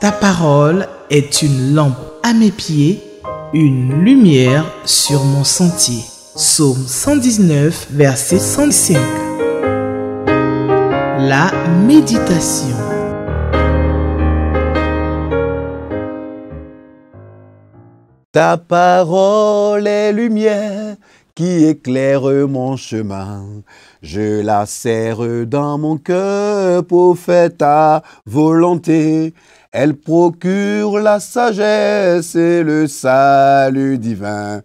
Ta parole est une lampe à mes pieds, une lumière sur mon sentier. Psaume 119, verset 105. La méditation. Ta parole est lumière qui éclaire mon chemin. Je la serre dans mon cœur pour faire ta volonté. Elle procure la sagesse et le salut divin.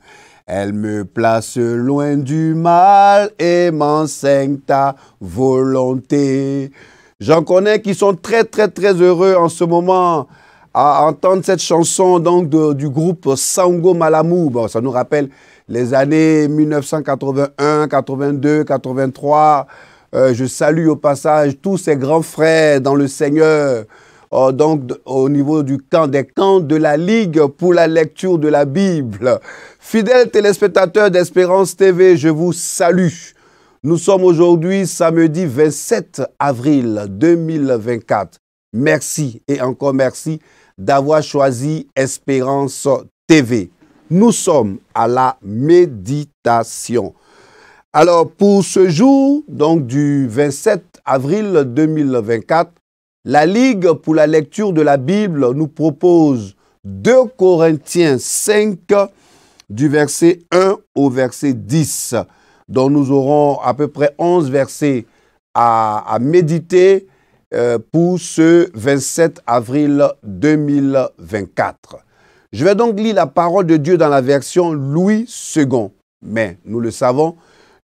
Elle me place loin du mal et m'enseigne ta volonté. J'en connais qui sont très très très heureux en ce moment à entendre cette chanson donc du groupe Sango Malamou. Bon, ça nous rappelle les années 1981, 82, 83. je salue au passage tous ces grands frères dans le Seigneur euh, donc au niveau du camp, des camps de la Ligue pour la lecture de la Bible. Fidèles téléspectateurs d'Espérance TV, je vous salue. Nous sommes aujourd'hui samedi 27 avril 2024. Merci et encore merci d'avoir choisi Espérance TV. Nous sommes à la méditation. Alors pour ce jour, donc du 27 avril 2024, la Ligue pour la lecture de la Bible nous propose 2 Corinthiens 5 du verset 1 au verset 10, dont nous aurons à peu près 11 versets à, méditer euh, pour ce 27 avril 2024. Je vais donc lire la parole de Dieu dans la version Louis II. Mais nous le savons,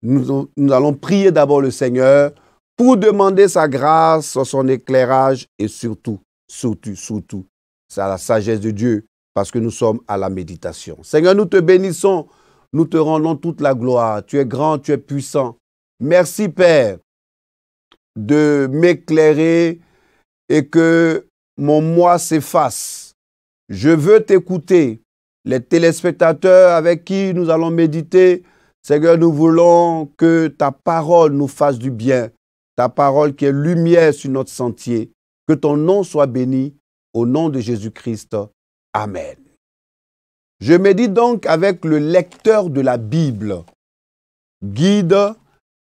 nous, nous allons prier d'abord le Seigneur pour demander sa grâce, son éclairage et surtout, surtout, surtout, c'est la sagesse de Dieu parce que nous sommes à la méditation. Seigneur, nous te bénissons, nous te rendons toute la gloire. Tu es grand, tu es puissant. Merci Père de m'éclairer et que mon moi s'efface. Je veux t'écouter. Les téléspectateurs avec qui nous allons méditer, Seigneur, nous voulons que ta parole nous fasse du bien parole qui est lumière sur notre sentier. Que ton nom soit béni au nom de Jésus-Christ. Amen. Je médite donc avec le lecteur de la Bible, guide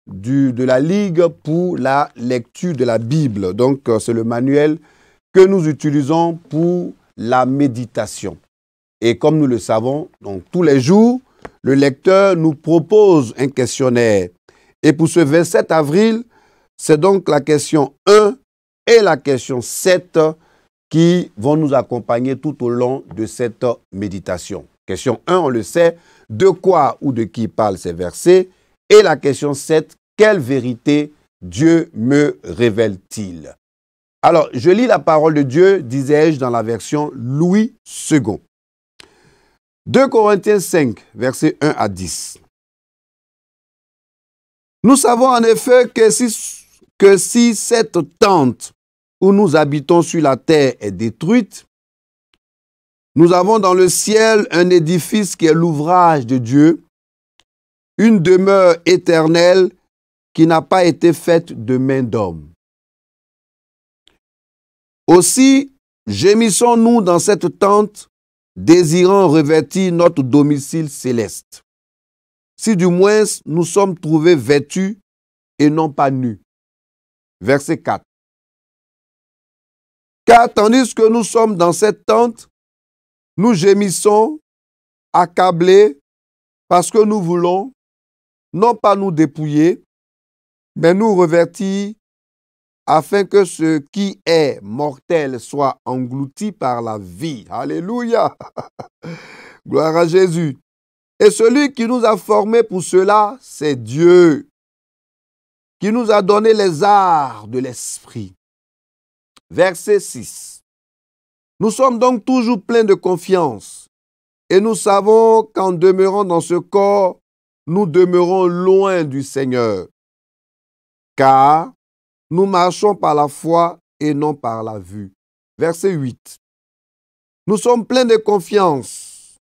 du, de la Ligue pour la lecture de la Bible. Donc euh, c'est le manuel que nous utilisons pour la méditation. Et comme nous le savons, donc tous les jours, le lecteur nous propose un questionnaire. Et pour ce 27 avril, c'est donc la question 1 et la question 7 qui vont nous accompagner tout au long de cette méditation. Question 1, on le sait, de quoi ou de qui parlent ces versets Et la question 7, quelle vérité Dieu me révèle-t-il Alors, je lis la parole de Dieu, disais-je dans la version Louis II. 2 Corinthiens 5, versets 1 à 10. Nous savons en effet que si que si cette tente où nous habitons sur la terre est détruite, nous avons dans le ciel un édifice qui est l'ouvrage de Dieu, une demeure éternelle qui n'a pas été faite de main d'homme. Aussi, gémissons-nous dans cette tente, désirant revêtir notre domicile céleste. Si du moins nous sommes trouvés vêtus et non pas nus verset 4. Car tandis que nous sommes dans cette tente, nous gémissons, accablés, parce que nous voulons non pas nous dépouiller, mais nous revertir, afin que ce qui est mortel soit englouti par la vie. Alléluia. Gloire à Jésus. Et celui qui nous a formés pour cela, c'est Dieu qui nous a donné les arts de l'esprit. Verset 6. Nous sommes donc toujours pleins de confiance et nous savons qu'en demeurant dans ce corps, nous demeurons loin du Seigneur, car nous marchons par la foi et non par la vue. Verset 8. Nous sommes pleins de confiance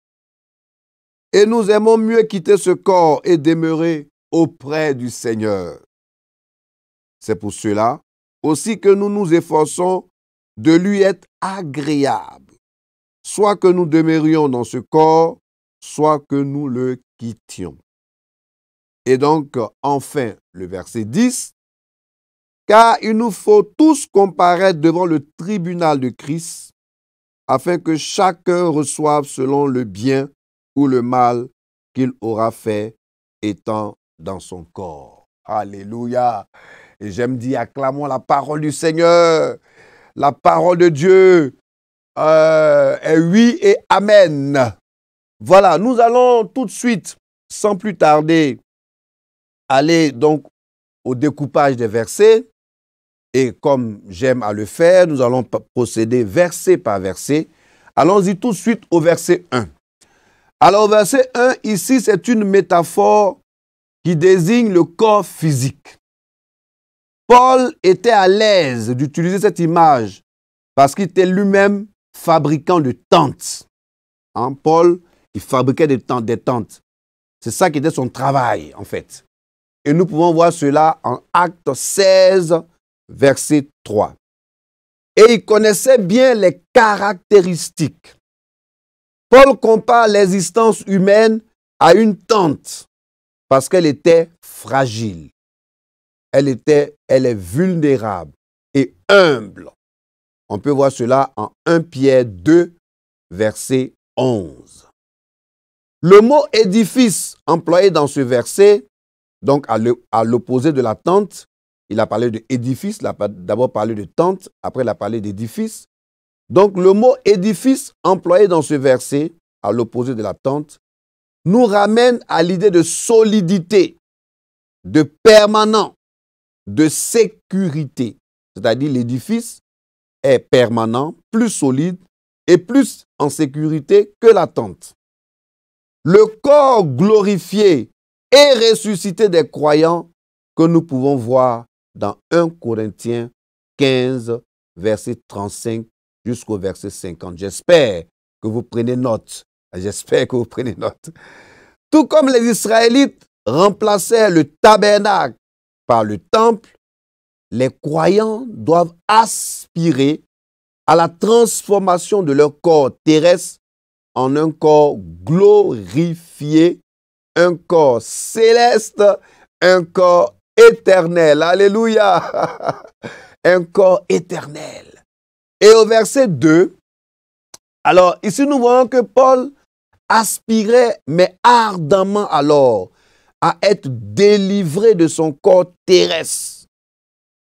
et nous aimons mieux quitter ce corps et demeurer auprès du Seigneur. C'est pour cela aussi que nous nous efforçons de lui être agréable, soit que nous demeurions dans ce corps, soit que nous le quittions. Et donc, enfin, le verset 10, car il nous faut tous comparaître devant le tribunal de Christ, afin que chacun reçoive selon le bien ou le mal qu'il aura fait étant dans son corps. Alléluia. Et j'aime dire, acclamons la parole du Seigneur. La parole de Dieu euh, oui et amen. Voilà, nous allons tout de suite, sans plus tarder, aller donc au découpage des versets. Et comme j'aime à le faire, nous allons procéder verset par verset. Allons-y tout de suite au verset 1. Alors, verset 1, ici, c'est une métaphore qui désigne le corps physique. Paul était à l'aise d'utiliser cette image parce qu'il était lui-même fabricant de tentes. Hein, Paul, il fabriquait des tentes. Des tentes. C'est ça qui était son travail, en fait. Et nous pouvons voir cela en Acte 16, verset 3. Et il connaissait bien les caractéristiques. Paul compare l'existence humaine à une tente parce qu'elle était fragile elle était, elle est vulnérable et humble. On peut voir cela en 1 Pierre 2, verset 11. Le mot édifice employé dans ce verset, donc à l'opposé de la tente, il a parlé de édifice, il a d'abord parlé de tente, après il a parlé d'édifice. Donc le mot édifice employé dans ce verset, à l'opposé de la tente, nous ramène à l'idée de solidité, de permanent, de sécurité. C'est-à-dire l'édifice est permanent, plus solide et plus en sécurité que la tente. Le corps glorifié et ressuscité des croyants que nous pouvons voir dans 1 Corinthiens 15, verset 35 jusqu'au verset 50. J'espère que vous prenez note. J'espère que vous prenez note. Tout comme les Israélites remplaçaient le tabernacle par le temple, les croyants doivent aspirer à la transformation de leur corps terrestre en un corps glorifié, un corps céleste, un corps éternel. Alléluia. un corps éternel. Et au verset 2, alors ici nous voyons que Paul aspirait, mais ardemment alors, à être délivré de son corps terrestre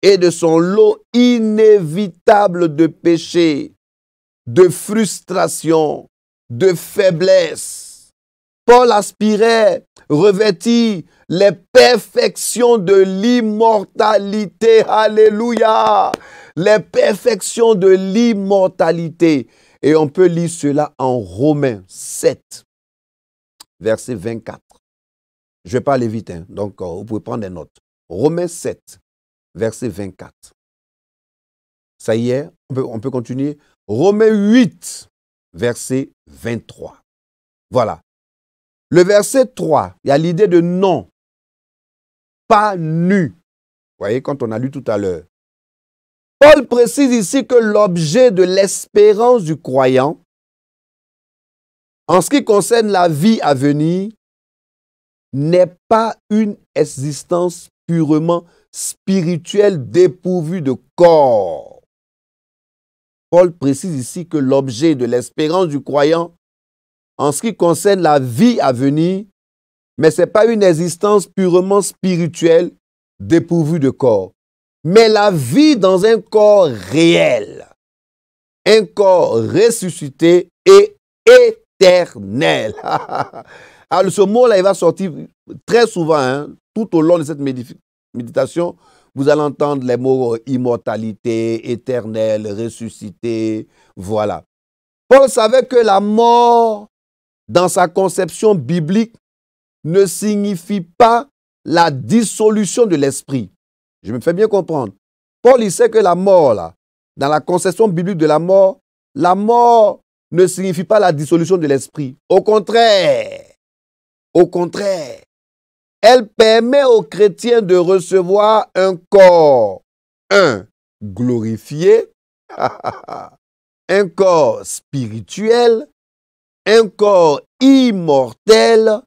et de son lot inévitable de péché, de frustration, de faiblesse. Paul aspirait, revêtit les perfections de l'immortalité. Alléluia. Les perfections de l'immortalité. Et on peut lire cela en Romains 7, verset 24. Je vais pas aller vite, hein. donc euh, vous pouvez prendre des notes. Romains 7, verset 24. Ça y est, on peut, on peut continuer. Romains 8, verset 23. Voilà. Le verset 3, il y a l'idée de non, pas nu. Vous voyez, quand on a lu tout à l'heure. Paul précise ici que l'objet de l'espérance du croyant, en ce qui concerne la vie à venir, n'est pas une existence purement spirituelle dépourvue de corps. Paul précise ici que l'objet de l'espérance du croyant en ce qui concerne la vie à venir, mais ce n'est pas une existence purement spirituelle dépourvue de corps, mais la vie dans un corps réel, un corps ressuscité et éternel. Alors, ah, ce mot-là, il va sortir très souvent, hein. tout au long de cette méditation. Vous allez entendre les mots euh, immortalité, éternel, ressuscité, voilà. Paul savait que la mort, dans sa conception biblique, ne signifie pas la dissolution de l'esprit. Je me fais bien comprendre. Paul, il sait que la mort, là, dans la conception biblique de la mort, la mort ne signifie pas la dissolution de l'esprit. Au contraire, au contraire, elle permet aux chrétiens de recevoir un corps, un, glorifié, un corps spirituel, un corps immortel,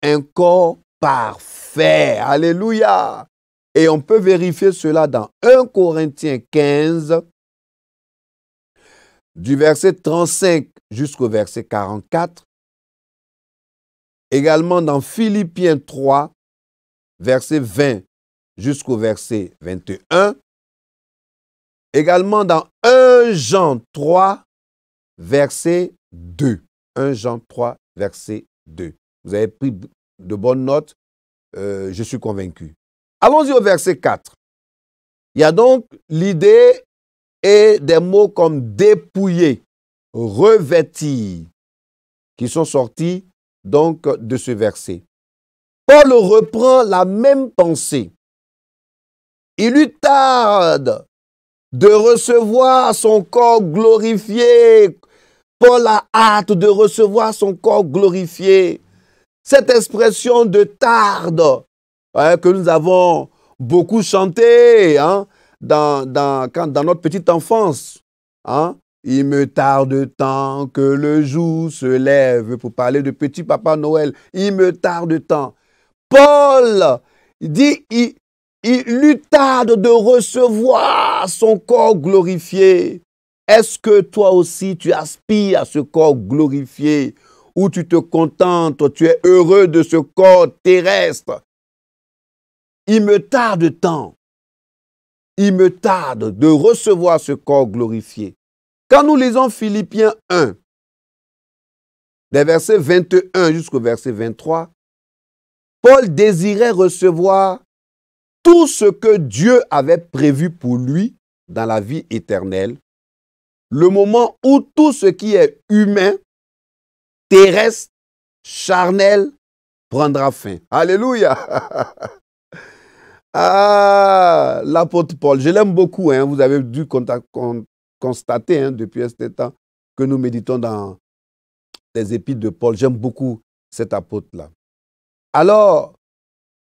un corps parfait. Alléluia. Et on peut vérifier cela dans 1 Corinthiens 15, du verset 35 jusqu'au verset 44. Également dans Philippiens 3, verset 20 jusqu'au verset 21. Également dans 1 Jean 3, verset 2. 1 Jean 3, verset 2. Vous avez pris de bonnes notes, euh, je suis convaincu. Allons-y au verset 4. Il y a donc l'idée et des mots comme dépouiller, revêtir, qui sont sortis donc de ce verset. Paul reprend la même pensée. Il eut tarde de recevoir son corps glorifié. Paul a hâte de recevoir son corps glorifié. Cette expression de tarde hein, que nous avons beaucoup chantée hein, dans, dans, notre petite enfance, hein, il me tarde tant que le jour se lève pour parler de petit papa Noël. Il me tarde tant. Paul dit, il, lui tarde de recevoir son corps glorifié. Est-ce que toi aussi tu aspires à ce corps glorifié ou tu te contentes, tu es heureux de ce corps terrestre Il me tarde tant, il me tarde de recevoir ce corps glorifié. Quand nous lisons Philippiens 1, des versets 21 jusqu'au verset 23, Paul désirait recevoir tout ce que Dieu avait prévu pour lui dans la vie éternelle, le moment où tout ce qui est humain, terrestre, charnel, prendra fin. Alléluia. ah, l'apôtre Paul, je l'aime beaucoup, hein, vous avez dû constaté hein, depuis un certain temps que nous méditons dans les épîtres de Paul. J'aime beaucoup cet apôtre-là. Alors,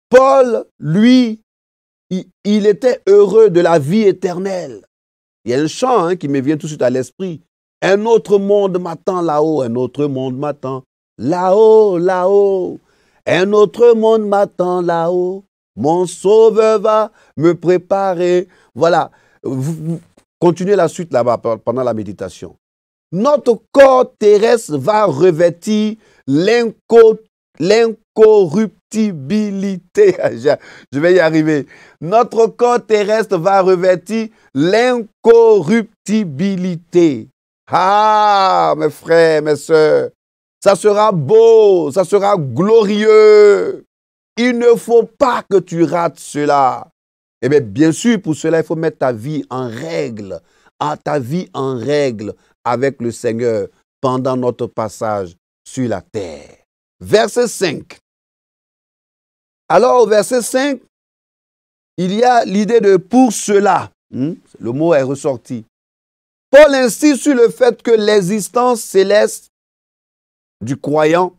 Paul, lui, il, était heureux de la vie éternelle. Il y a un chant hein, qui me vient tout de suite à l'esprit. Un autre monde m'attend là-haut, un autre monde m'attend là-haut, là-haut. Un autre monde m'attend là-haut. Mon sauveur va me préparer. Voilà. vous, Continuez la suite là-bas pendant la méditation. Notre corps terrestre va revêtir l'incorruptibilité. Je vais y arriver. Notre corps terrestre va revêtir l'incorruptibilité. Ah, mes frères, mes sœurs, ça sera beau, ça sera glorieux. Il ne faut pas que tu rates cela. Eh bien, bien sûr, pour cela, il faut mettre ta vie en règle, à ah, ta vie en règle avec le Seigneur pendant notre passage sur la terre. Verset 5. Alors, au verset 5, il y a l'idée de pour cela. Hmm, le mot est ressorti. Paul insiste sur le fait que l'existence céleste du croyant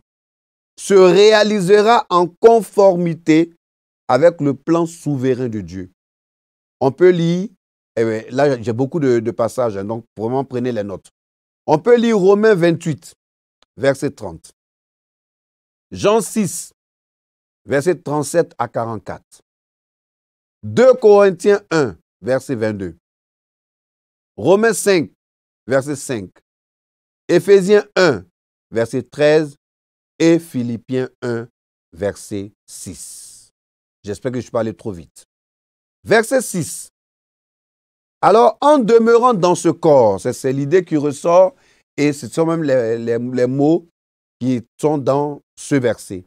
se réalisera en conformité avec le plan souverain de Dieu. On peut lire, eh là j'ai beaucoup de, passages, hein, donc vraiment prenez les notes. On peut lire Romains 28, verset 30. Jean 6, verset 37 à 44. 2 Corinthiens 1, verset 22. Romains 5, verset 5. Éphésiens 1, verset 13. Et Philippiens 1, verset 6. J'espère que je ne suis pas allé trop vite. Verset 6. Alors, en demeurant dans ce corps, c'est l'idée qui ressort et ce sont même les, mots qui sont dans ce verset.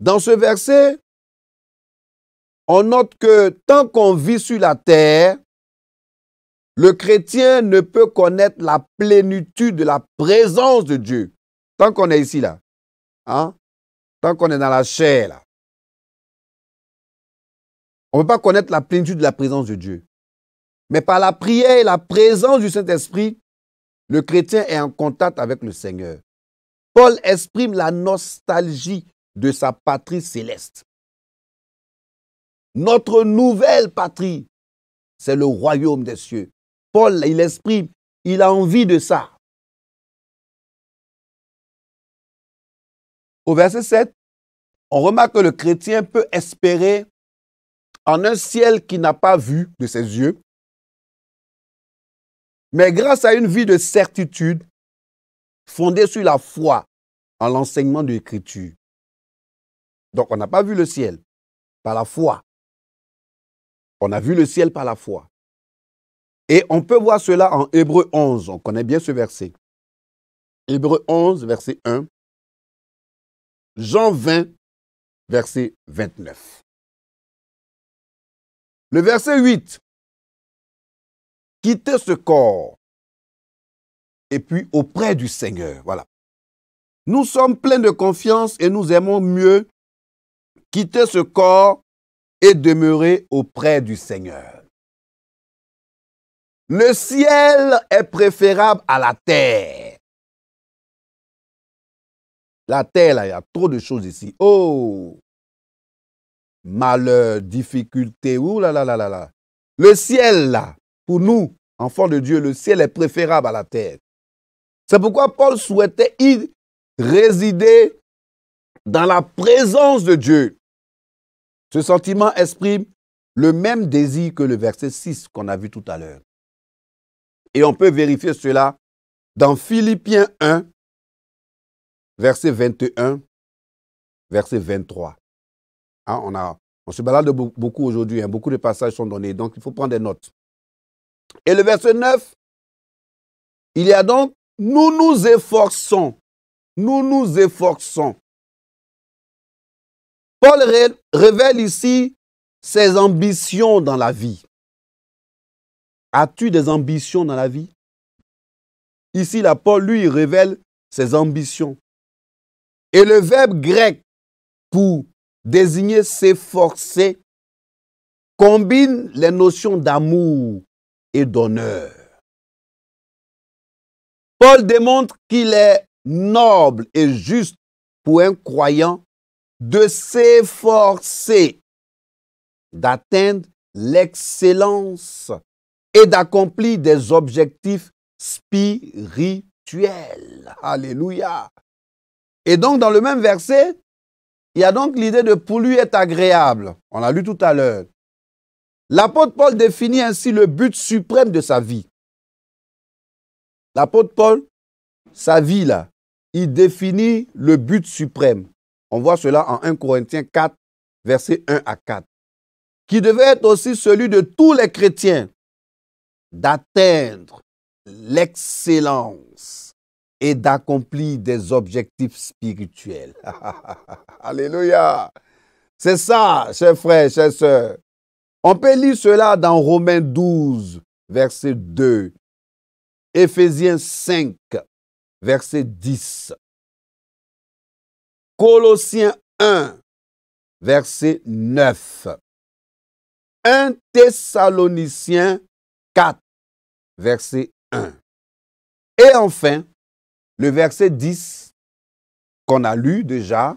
Dans ce verset, on note que tant qu'on vit sur la terre, le chrétien ne peut connaître la plénitude de la présence de Dieu. Tant qu'on est ici, là. Hein? Tant qu'on est dans la chair, là. On ne peut pas connaître la plénitude de la présence de Dieu. Mais par la prière et la présence du Saint-Esprit, le chrétien est en contact avec le Seigneur. Paul exprime la nostalgie de sa patrie céleste. Notre nouvelle patrie, c'est le royaume des cieux. Paul, il exprime, il a envie de ça. Au verset 7, on remarque que le chrétien peut espérer en un ciel qui n'a pas vu de ses yeux, mais grâce à une vie de certitude fondée sur la foi en l'enseignement de l'Écriture. Donc on n'a pas vu le ciel par la foi. On a vu le ciel par la foi. Et on peut voir cela en Hébreu 11. On connaît bien ce verset. Hébreu 11, verset 1. Jean 20, verset 29. Le verset 8. quitter ce corps et puis auprès du Seigneur. Voilà. Nous sommes pleins de confiance et nous aimons mieux quitter ce corps et demeurer auprès du Seigneur. Le ciel est préférable à la terre. La terre, il y a trop de choses ici. Oh, malheur, difficulté, ouh là là là là là. Le ciel, là, pour nous, enfants de Dieu, le ciel est préférable à la terre. C'est pourquoi Paul souhaitait y résider dans la présence de Dieu. Ce sentiment exprime le même désir que le verset 6 qu'on a vu tout à l'heure. Et on peut vérifier cela dans Philippiens 1, verset 21, verset 23. Hein, on, se balade beaucoup aujourd'hui, hein. beaucoup de passages sont donnés, donc il faut prendre des notes. Et le verset 9, il y a donc, nous nous efforçons, nous nous efforçons. Paul révèle ici ses ambitions dans la vie. As-tu des ambitions dans la vie Ici, là, Paul, lui, révèle ses ambitions. Et le verbe grec pour désigner, s'efforcer, combine les notions d'amour et d'honneur. Paul démontre qu'il est noble et juste pour un croyant de s'efforcer d'atteindre l'excellence et d'accomplir des objectifs spirituels. Alléluia. Et donc dans le même verset, il y a donc l'idée de pour lui être agréable. On l'a lu tout à l'heure. L'apôtre Paul définit ainsi le but suprême de sa vie. L'apôtre Paul, sa vie là, il définit le but suprême. On voit cela en 1 Corinthiens 4, versets 1 à 4. Qui devait être aussi celui de tous les chrétiens, d'atteindre l'excellence et d'accomplir des objectifs spirituels. Alléluia. C'est ça, chers frères, chers sœurs. On peut lire cela dans Romains 12, verset 2, Éphésiens 5, verset 10, Colossiens 1, verset 9, 1 Thessaloniciens 4, verset 1. Et enfin, le verset 10 qu'on a lu déjà,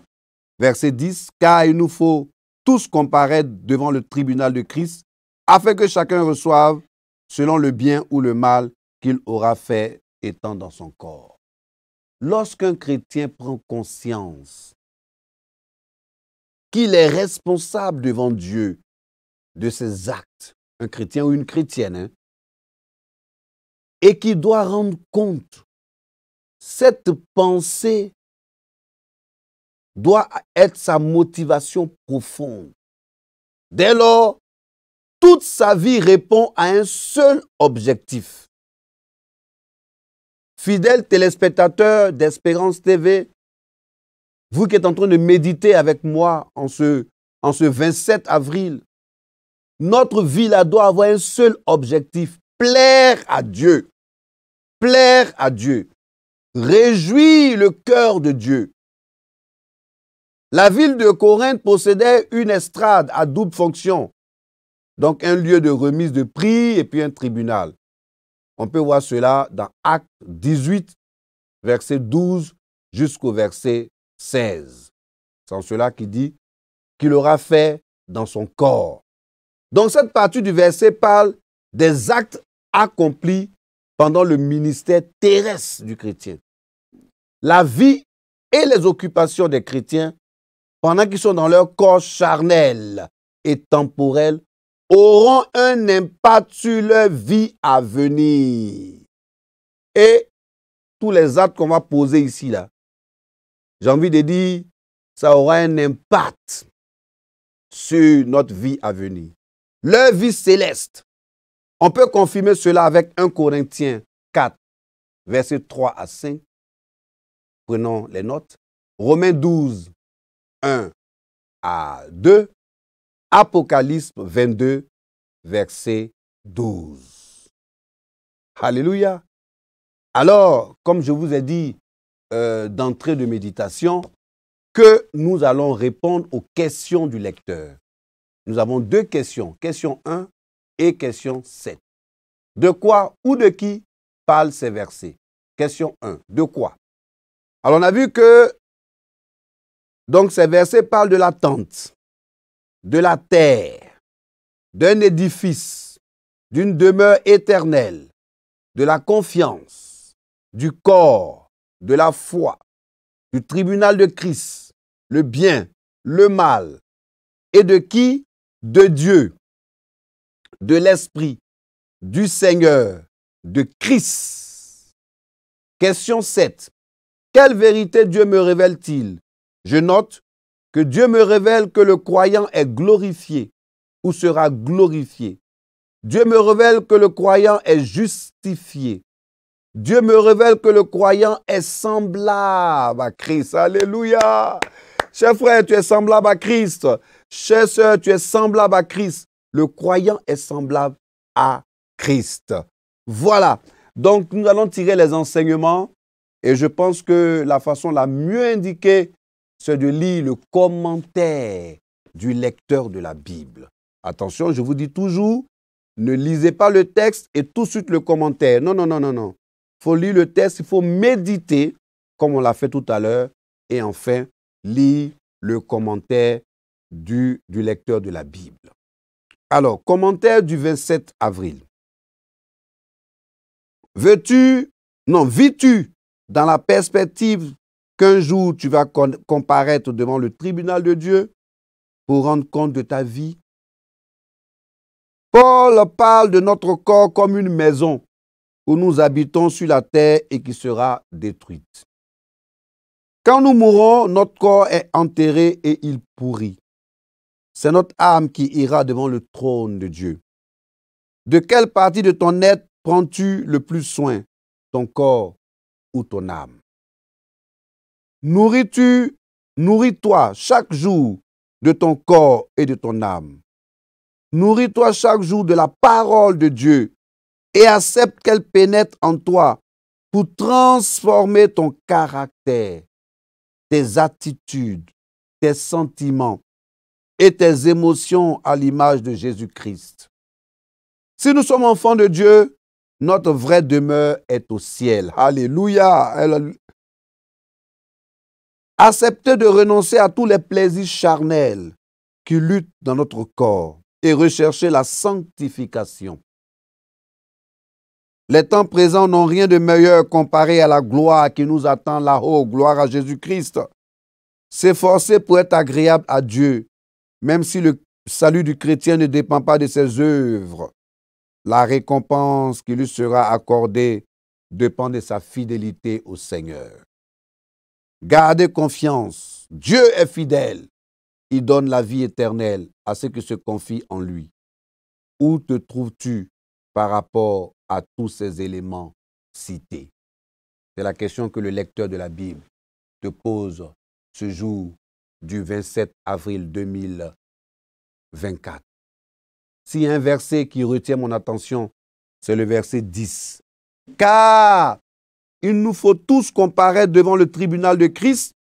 verset 10, car il nous faut tous comparaître devant le tribunal de Christ afin que chacun reçoive selon le bien ou le mal qu'il aura fait étant dans son corps. Lorsqu'un chrétien prend conscience qu'il est responsable devant Dieu de ses actes, un chrétien ou une chrétienne, hein, et qu'il doit rendre compte cette pensée doit être sa motivation profonde. Dès lors, toute sa vie répond à un seul objectif. Fidèles téléspectateurs d'Espérance TV, vous qui êtes en train de méditer avec moi en ce, en ce 27 avril, notre vie là doit avoir un seul objectif, plaire à Dieu. Plaire à Dieu réjouit le cœur de Dieu. La ville de Corinthe possédait une estrade à double fonction, donc un lieu de remise de prix et puis un tribunal. On peut voir cela dans Acte 18, verset 12 jusqu'au verset 16. C'est cela qui dit qu'il aura fait dans son corps. Donc cette partie du verset parle des actes accomplis pendant le ministère terrestre du chrétien. La vie et les occupations des chrétiens pendant qu'ils sont dans leur corps charnel et temporel auront un impact sur leur vie à venir. Et tous les actes qu'on va poser ici, là, j'ai envie de dire, ça aura un impact sur notre vie à venir. Leur vie céleste on peut confirmer cela avec 1 Corinthiens 4, versets 3 à 5. Prenons les notes. Romains 12, 1 à 2. Apocalypse 22, verset 12. Alléluia. Alors, comme je vous ai dit euh, d'entrée de méditation, que nous allons répondre aux questions du lecteur. Nous avons deux questions. Question 1, et question 7. De quoi ou de qui parlent ces versets Question 1. De quoi Alors on a vu que donc ces versets parlent de la tente, de la terre, d'un édifice, d'une demeure éternelle, de la confiance, du corps, de la foi, du tribunal de Christ, le bien, le mal, et de qui De Dieu, de l'Esprit du Seigneur, de Christ. Question 7. Quelle vérité Dieu me révèle-t-il Je note que Dieu me révèle que le croyant est glorifié ou sera glorifié. Dieu me révèle que le croyant est justifié. Dieu me révèle que le croyant est semblable à Christ. Alléluia. Cher frère, tu es semblable à Christ. Cher sœur, tu es semblable à Christ. Le croyant est semblable à Christ. Voilà. Donc nous allons tirer les enseignements et je pense que la façon la mieux indiquée, c'est de lire le commentaire du lecteur de la Bible. Attention, je vous dis toujours, ne lisez pas le texte et tout de suite le commentaire. Non, non, non, non, non. Il faut lire le texte, il faut méditer, comme on l'a fait tout à l'heure, et enfin, lire le commentaire du, lecteur de la Bible. Alors, commentaire du 27 avril. Veux-tu, non, vis-tu dans la perspective qu'un jour tu vas comparaître devant le tribunal de Dieu pour rendre compte de ta vie Paul parle de notre corps comme une maison où nous habitons sur la terre et qui sera détruite. Quand nous mourons, notre corps est enterré et il pourrit. C'est notre âme qui ira devant le trône de Dieu. De quelle partie de ton être prends-tu le plus soin, ton corps ou ton âme Nourris-tu, nourris-toi chaque jour de ton corps et de ton âme. Nourris-toi chaque jour de la parole de Dieu et accepte qu'elle pénètre en toi pour transformer ton caractère, tes attitudes, tes sentiments et tes émotions à l'image de Jésus-Christ. Si nous sommes enfants de Dieu, notre vraie demeure est au ciel. Alléluia. Acceptez de renoncer à tous les plaisirs charnels qui luttent dans notre corps et recherchez la sanctification. Les temps présents n'ont rien de meilleur comparé à la gloire qui nous attend là-haut, gloire à Jésus-Christ. S'efforcer pour être agréable à Dieu même si le salut du chrétien ne dépend pas de ses œuvres, la récompense qui lui sera accordée dépend de sa fidélité au Seigneur. Gardez confiance. Dieu est fidèle. Il donne la vie éternelle à ceux qui se confient en lui. Où te trouves-tu par rapport à tous ces éléments cités C'est la question que le lecteur de la Bible te pose ce jour du 27 avril 2024. Si un verset qui retient mon attention, c'est le verset 10. Car il nous faut tous comparaître devant le tribunal de Christ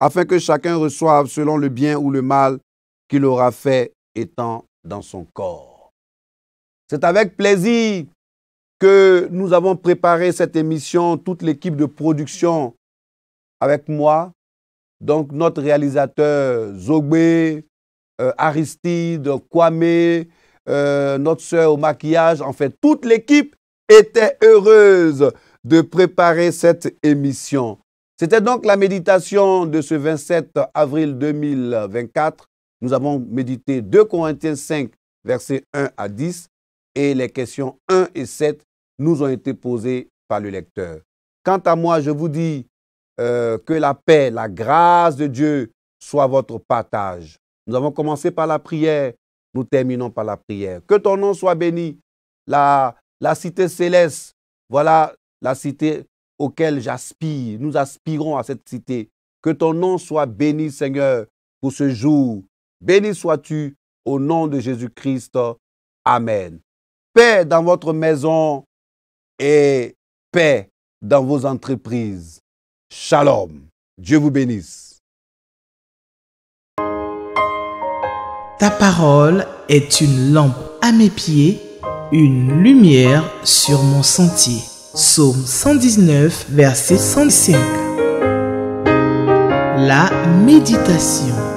afin que chacun reçoive selon le bien ou le mal qu'il aura fait étant dans son corps. C'est avec plaisir que nous avons préparé cette émission, toute l'équipe de production avec moi, donc notre réalisateur Zogbé, euh, Aristide, Kwame, euh, notre sœur au maquillage, en fait, toute l'équipe était heureuse de préparer cette émission. C'était donc la méditation de ce 27 avril 2024. Nous avons médité 2 Corinthiens 5, versets 1 à 10, et les questions 1 et 7 nous ont été posées par le lecteur. Quant à moi, je vous dis euh, que la paix, la grâce de Dieu soit votre partage. Nous avons commencé par la prière, nous terminons par la prière. Que ton nom soit béni, la, la cité céleste, voilà la cité auquel j'aspire. Nous aspirons à cette cité. Que ton nom soit béni, Seigneur, pour ce jour. Béni sois-tu au nom de Jésus-Christ. Amen. Paix dans votre maison et paix dans vos entreprises. Shalom. Dieu vous bénisse. Ta parole est une lampe à mes pieds, une lumière sur mon sentier. Psaume 119, verset 105. La méditation.